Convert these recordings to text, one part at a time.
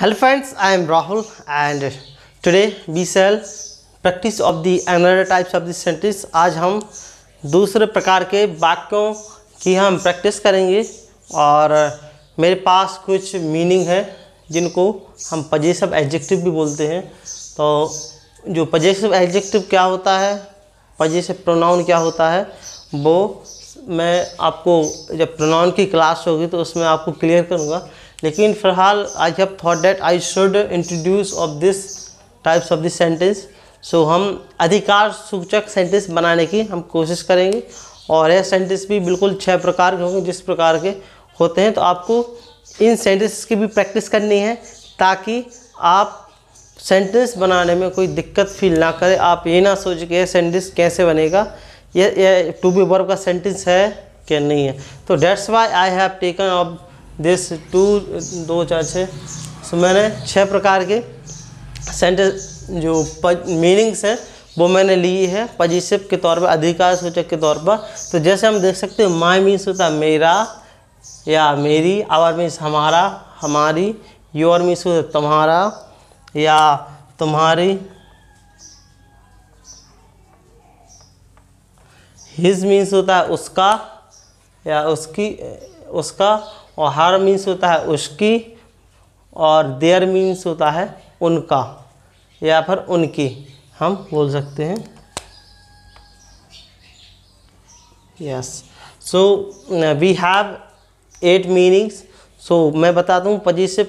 hello friends I am Rahul and today we shall practice of the another types of the sentence आज हम दूसरे प्रकार के वाक्यों की हम प्रैक्टिस करेंगे और मेरे पास कुछ मीनिंग है जिनको हम पजेसिव एडजेक्टिव भी बोलते हैं तो जो पजेसिव एडजेक्टिव क्या होता है पजेसिव प्रोनाउन क्या होता है वो मैं आपको जब प्रोनाउन की क्लास होगी तो उसमें आपको क्लियर करूँगा लेकिन फ़िलहाल I have thought that I should introduce of this types of this sentence so हम अधिकार सूचक सेंटेंस बनाने की हम कोशिश करेंगे और यह सेंटेंस भी बिल्कुल छः प्रकार के होंगे जिस प्रकार के होते हैं तो आपको इन सेंटेंस की भी प्रैक्टिस करनी है ताकि आप सेंटेंस बनाने में कोई दिक्कत फील ना करें आप ये ना सोच कि यह सेंटेंस कैसे बनेगा ये टू बी वर्ब का सेंटेंस है कि नहीं है तो that's why I have taken of this two दो चार छः सो मैंने छः प्रकार के सेंटेंस जो मीनिंग्स हैं वो मैंने ली है पजिशिप के तौर पर अधिकार सूचक के तौर पर तो जैसे हम देख सकते हैं माई मीन्स होता है मेरा या मेरी आवर मीन्स हमारा हमारी योर मीन्स होता है तुम्हारा या तुम्हारी हिज मीन्स होता है उसका या उसकी उसका और हर मीन्स होता है उसकी और देयर मीन्स होता है उनका या फिर उनकी हम बोल सकते हैं yes so we have eight meanings so मैं बता दूँ पजी से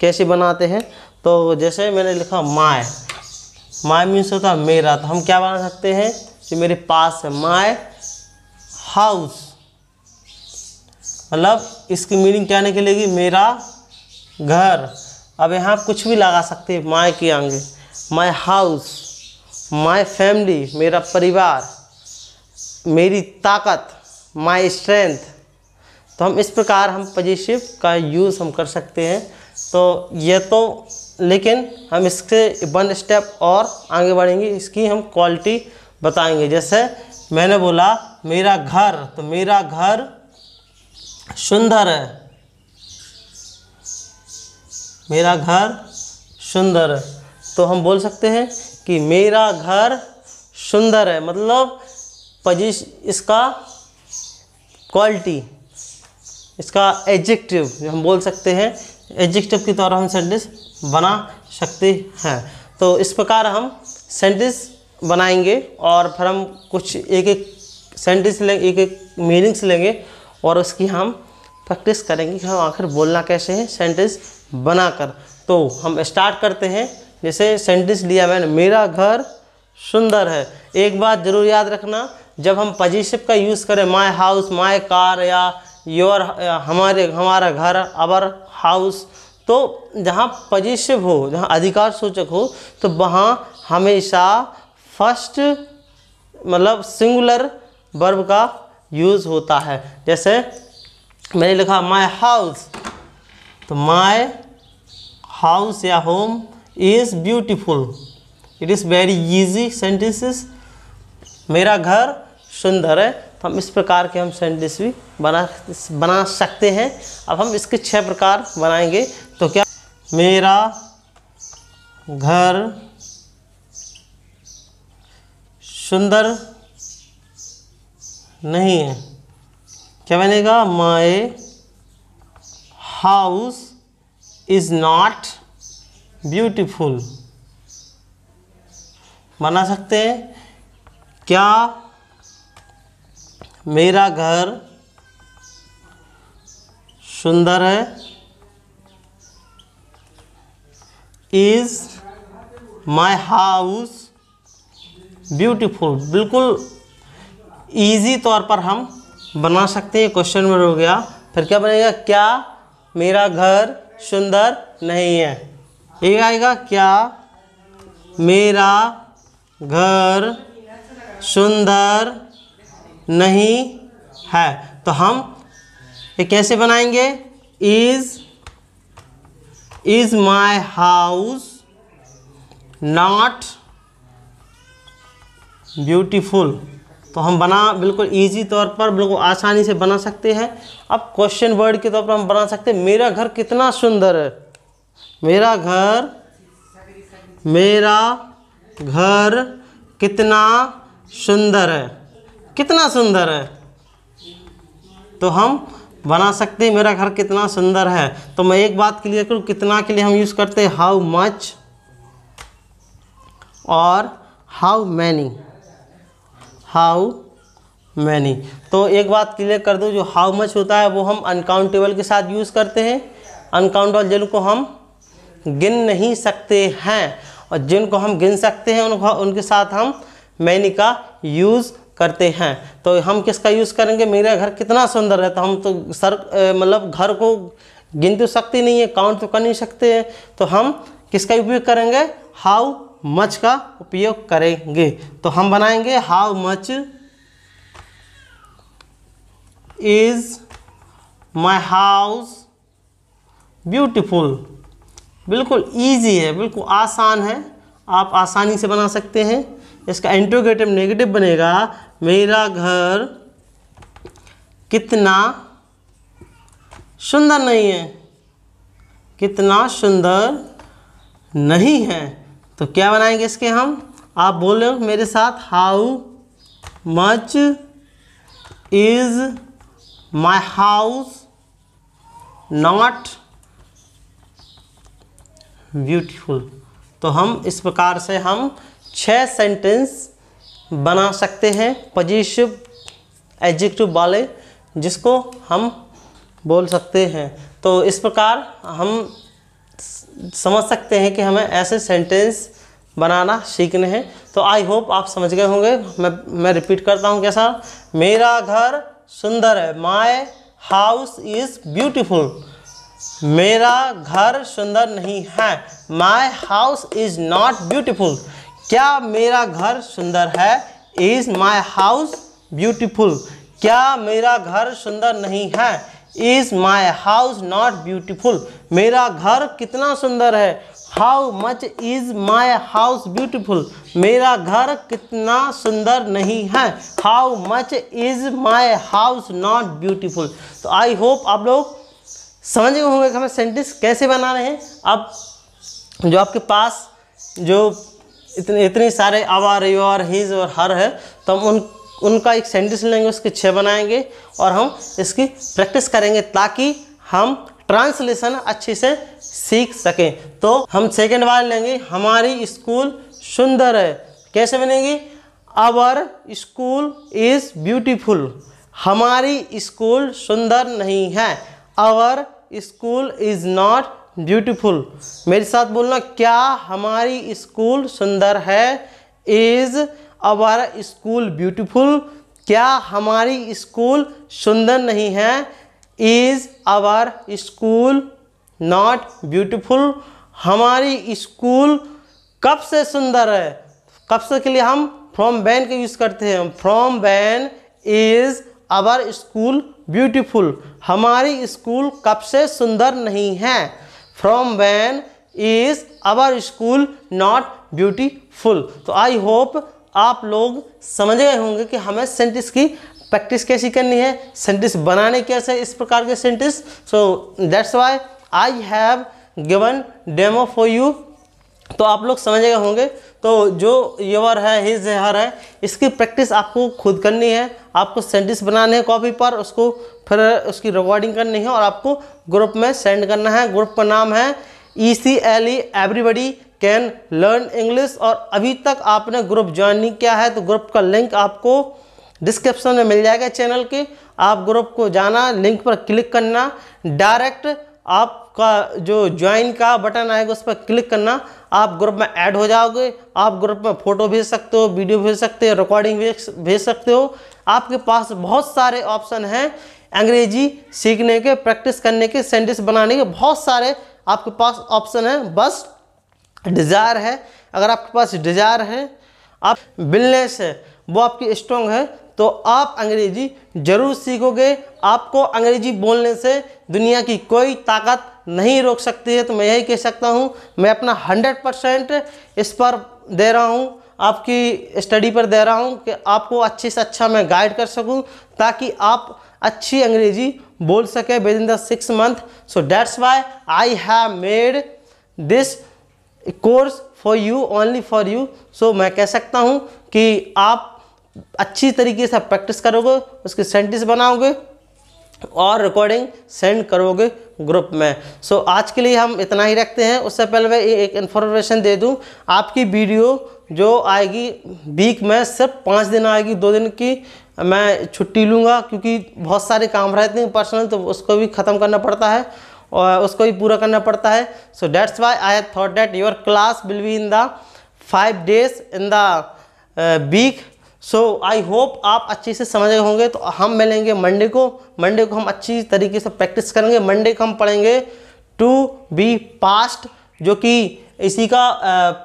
कैसे बनाते हैं तो जैसे मैंने लिखा माय माय मीन्स होता है मेरा तो हम क्या बना सकते हैं कि मेरे पास है माय हाउस मतलब इसकी मीनिंग क्या निकलेगी मेरा घर अब यहाँ कुछ भी लगा सकते हैं माय के आगे माय हाउस माय फैमिली मेरा परिवार मेरी ताकत माय स्ट्रेंथ तो हम इस प्रकार हम पजिशिव का यूज़ हम कर सकते हैं तो ये तो लेकिन हम इसके वन स्टेप और आगे बढ़ेंगे इसकी हम क्वालिटी बताएंगे जैसे मैंने बोला मेरा घर तो मेरा घर सुंदर है मेरा घर सुंदर है तो हम बोल सकते हैं कि मेरा घर सुंदर है मतलब पजिश इसका क्वालिटी इसका एडजेक्टिव हम बोल सकते हैं एडजेक्टिव के तौर हम सेंटेंस बना सकते हैं तो इस प्रकार हम सेंटेंस बनाएंगे और फिर हम कुछ एक एक सेंटेंस लेंगे एक एक मीनिंग्स लेंगे और उसकी हम प्रैक्टिस करेंगे कि हम आखिर बोलना कैसे है सेंटेंस बनाकर तो हम स्टार्ट करते हैं जैसे सेंटेंस लिया मैंने मेरा घर सुंदर है एक बात ज़रूर याद रखना जब हम पजिशिप का यूज़ करें माय हाउस माय कार या योर हमारे हमारा घर अवर हाउस तो जहाँ पजिशिप हो जहाँ अधिकार सूचक हो तो वहाँ हमेशा फर्स्ट मतलब सिंगुलर वर्ब का यूज़ होता है जैसे मैंने लिखा माई हाउस तो माई हाउस या home is beautiful it is very easy sentences मेरा घर सुंदर है तो हम इस प्रकार के हम सेंटेंस भी बना बना सकते हैं अब हम इसके छह प्रकार बनाएंगे तो क्या मेरा घर सुंदर नहीं है क्या बनेगा my house is not beautiful बना सकते हैं क्या मेरा घर सुंदर है इज माई हाउस ब्यूटिफुल बिल्कुल इजी तौर पर हम बना सकते हैं क्वेश्चन में हो गया फिर क्या बनेगा क्या मेरा घर सुंदर नहीं है ये आएगा क्या मेरा घर सुंदर नहीं है तो हम ये कैसे बनाएंगे is is my house not beautiful तो हम बना बिल्कुल ईजी तौर पर बिल्कुल आसानी से बना सकते हैं अब क्वेश्चन वर्ड के तौर पर हम बना सकते हैं मेरा घर कितना सुंदर है मेरा घर मेरा घर कितना सुंदर है कितना सुंदर है तो हम बना सकते हैं मेरा घर कितना सुंदर है तो मैं एक बात क्लियर करूँ कितना के लिए हम यूज़ करते हैं हाउ मच और हाउ मैनी हाउ मैनी तो एक बात क्लियर कर दूँ जो हाउ मच होता है वो हम अनकाउंटेबल के साथ यूज़ करते हैं अनकाउंटेबल जिनको हम गिन नहीं सकते हैं और जिनको हम गिन सकते हैं उनको उनके साथ हम मैनी का यूज़ करते हैं तो हम किसका यूज़ करेंगे मेरा घर कितना सुंदर है तो हम तो सर मतलब घर को गिन तो सकते नहीं है काउंट तो कर नहीं सकते हैं तो हम किसका उपयोग करेंगे हाउ मच का उपयोग करेंगे तो हम बनाएंगे how much is my house beautiful बिल्कुल ईजी है बिल्कुल आसान है आप आसानी से बना सकते हैं इसका इंट्रोगेटिव नेगेटिव बनेगा मेरा घर कितना सुंदर नहीं है कितना सुंदर नहीं है तो क्या बनाएंगे इसके हम आप बोल रहे हो मेरे साथ how much is my house not beautiful तो हम इस प्रकार से हम छः सेंटेंस बना सकते हैं पजिशिव एडजेक्टिव वाले जिसको हम बोल सकते हैं तो इस प्रकार हम समझ सकते हैं कि हमें ऐसे सेंटेंस बनाना सीखने हैं तो आई होप आप समझ गए होंगे मैं मैं रिपीट करता हूँ कैसा मेरा घर सुंदर है माय हाउस इज़ ब्यूटीफुल मेरा घर सुंदर नहीं है my house is not beautiful क्या मेरा घर सुंदर है इज़ माय हाउस ब्यूटीफुल क्या मेरा घर सुंदर नहीं है is my house not beautiful मेरा घर कितना सुंदर है how much is my house beautiful मेरा घर कितना सुंदर नहीं है how much is my house not beautiful so I hope आप लोग समझ गए होंगे कि हमें सेंटेंस कैसे बना रहे हैं अब जो आपके पास जो इतने इतने सारे आवार और हिज और हर है तो हम उन उनका एक सेंटेंस लेंगे उसके छः बनाएंगे और हम इसकी प्रैक्टिस करेंगे ताकि हम ट्रांसलेशन अच्छे से सीख सकें तो हम सेकेंड बार लेंगे हमारी स्कूल सुंदर है कैसे बनेगी आवर स्कूल इज़ ब्यूटीफुल हमारी स्कूल सुंदर नहीं है our school is not beautiful मेरे साथ बोलना क्या हमारी स्कूल सुंदर है इज़ अवर स्कूल ब्यूटीफुल क्या हमारी स्कूल सुंदर नहीं है is our school not beautiful हमारी स्कूल कब से सुंदर है कब से के लिए हम फ्रॉम बैन का यूज़ करते हैं from when is our school beautiful हमारी स्कूल कब से सुंदर नहीं है from when is our school not beautiful so I hope आप लोग समझ गए होंगे कि हमें सेंटिस की प्रैक्टिस कैसी करनी है सेंटिस बनाने कैसे इस प्रकार के sentences so that's why I have given demo for you तो आप लोग समझ गए होंगे तो जो यवर है ही जहर हर है इसकी प्रैक्टिस आपको खुद करनी है आपको सेंटिस बनाने हैं कॉपी पर उसको फिर उसकी रिकॉर्डिंग करनी है और आपको ग्रुप में सेंड करना है ग्रुप का नाम है E C L E everybody can learn English और अभी तक आपने ग्रुप ज्वाइन नहीं किया है तो ग्रुप का लिंक आपको डिस्क्रिप्शन में मिल जाएगा चैनल के आप ग्रुप को जाना लिंक पर क्लिक करना डायरेक्ट आपका जो ज्वाइन का बटन आएगा उस पर क्लिक करना आप ग्रुप में ऐड हो जाओगे आप ग्रुप में फ़ोटो भेज सकते हो वीडियो भेज सकते हो रिकॉर्डिंग भेज सकते हो आपके पास बहुत सारे ऑप्शन हैं अंग्रेजी सीखने के प्रैक्टिस करने के सेंटेंस बनाने के बहुत सारे आपके पास ऑप्शन हैं बस डिज़ायर है अगर आपके पास डिज़ायर है आप बिलनेस है वो आपकी स्ट्रॉन्ग है तो आप अंग्रेजी ज़रूर सीखोगे आपको अंग्रेजी बोलने से दुनिया की कोई ताकत नहीं रोक सकती है तो मैं यही कह सकता हूँ मैं अपना हंड्रेड परसेंट इस पर दे रहा हूँ आपकी स्टडी पर दे रहा हूँ कि आपको अच्छे से अच्छा मैं गाइड कर सकूँ ताकि आप अच्छी अंग्रेजी बोल सकें within the six month so that's why I have made this course for you only for you so मैं कह सकता हूँ कि आप अच्छी तरीके से प्रैक्टिस करोगे उसके सेंटेंस बनाओगे और रिकॉर्डिंग सेंड करोगे ग्रुप में सो so, आज के लिए हम इतना ही रखते हैं उससे पहले मैं एक इन्फॉर्मेशन दे दूं आपकी वीडियो जो आएगी वीक में सिर्फ पाँच दिन आएगी दो दिन की मैं छुट्टी लूँगा क्योंकि बहुत सारे काम रहते हैं पर्सनल तो उसको भी ख़त्म करना पड़ता है और उसको भी पूरा करना पड़ता है so that's why I thought that your class will be in the five days in the week so I hope आप अच्छे से समझ गए होंगे तो हम मिलेंगे मंडे को मंडे को हम अच्छी तरीके से प्रैक्टिस करेंगे मंडे को हम पढ़ेंगे टू बी पास्ट जो कि इसी का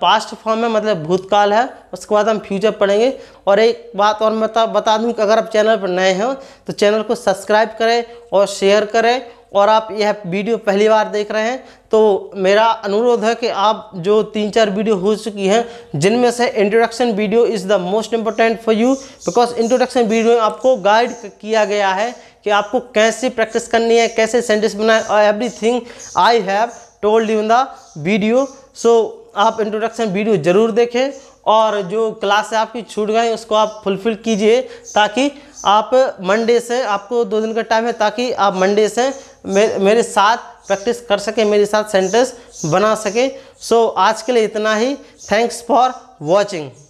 पास्ट uh, फॉर्म है मतलब भूतकाल है उसके बाद हम फ्यूचर पढ़ेंगे और एक बात और मैं बता, बता दूं कि अगर आप चैनल पर नए हैं तो चैनल को सब्सक्राइब करें और शेयर करें और आप यह वीडियो पहली बार देख रहे हैं तो मेरा अनुरोध है कि आप जो तीन चार वीडियो हो चुकी हैं जिनमें से introduction video is the most important for you because introduction video में आपको गाइड किया गया है कि आपको कैसे प्रैक्टिस करनी है कैसे सेंटेंस बनाए और everything I have told you in the video so आप इंट्रोडक्शन वीडियो ज़रूर देखें और जो क्लास है आपकी छूट गई उसको आप फुलफिल कीजिए ताकि आप मंडे से आपको दो दिन का टाइम है ताकि आप मंडे से मे, मेरे साथ प्रैक्टिस कर सके मेरे साथ सेंटेंस बना सके सो so, आज के लिए इतना ही थैंक्स फॉर वॉचिंग